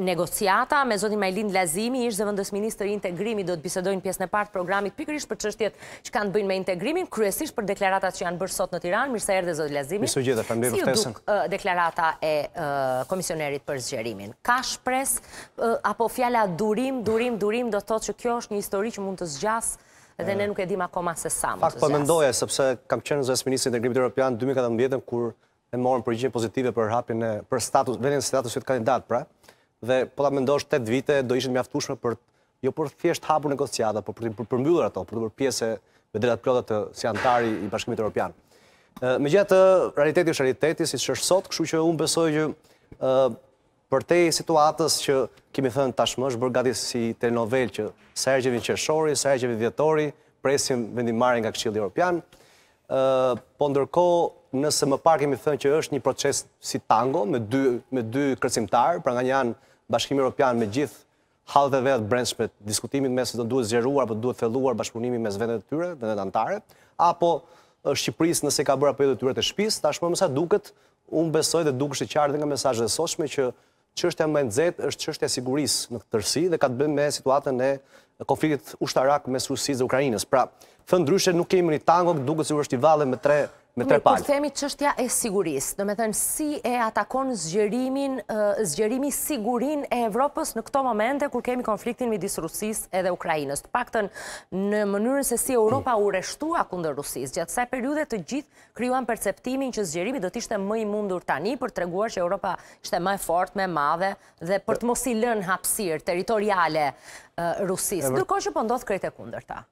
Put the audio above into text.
negociata. Me zotin Majlind Lazimi, ishë zëvëndës i Integrimi, do të bisedojnë pjesë në partë programit pikrish për qështjet që kanë bëjnë me integrimin, kryesisht për deklaratat që janë bërë sot në Tiran, Mirësa erë dhe zotin Lazimi. Mirëse gjithë, për mbërë Si ju dukë deklarata e komisionerit për zgjerimin? Ka shpres, apo fjalla durim, durim, durim, do të thotë që kjo është një histori që mund të zgjas dhe ne nuk e dim akoma se sa më të po zgjas. sepse kam qenë zëvës Ministrë Integrimit Europian 2014 kur e morën përgjimë pozitive për hapin e, për status, venin statusit kandidat, pra, dhe po ta mendosh 8 vite do ishit mjaftueshme për jo për thjesht hapur negociata, por për të përmbyllur ato, për të bërë pjesë me drejtat plota të si antarit i Bashkimit Evropian. Megjithatë, realiteti është realiteti siç është sot, kështu që unë besoj që ë për te situatës që kemi thënë tashmë është bërë gati si telenovela që sa herë që vjen qershori, sa herë që vjen dhjetori, presim vendimarrje nga Këshilli Evropian po ndërko nëse më parë kemi thënë që është një proces si tango me dy kërcimtarë, pra nga një anë bashkimi Europian me gjithë halë e vetë brendshme diskutimin me se të duhet zjeruar apo duhet felluar bashkëpunimi me zvendet të tyre, vendet antare, apo Shqipëris nëse ka bërë apo jo edhe të tyre të shpis, ta shpëmë mësa duket, unë besoj dhe dukështë e qartë nga mesajë dhe soshme që qështë e mëjnë është qështë e sigurisë në këtë tërsi dhe ka të bëmë me situatën e konfliktit ushtarak me Susi dhe Ukrajinës. Pra, thëndryshe nuk kemi një tango, duke si u është i valen me tre me tre po palë. themi çështja e sigurisë, do me thënë si e atakon zgjerimin, zgjerimi sigurinë e Evropës në këto momente kur kemi konfliktin midis Rusisë edhe Ukrainës. Të paktën në mënyrën se si Europa u rreshtua kundër Rusisë, gjatë saj periudhe të gjithë krijuan perceptimin që zgjerimi do të ishte më i mundur tani për reguar se Europa ishte më e fortë, më e madhe dhe për të mos i lënë hapësirë territoriale Rusisë. Ndërkohë që po ndodh kunder kundërta.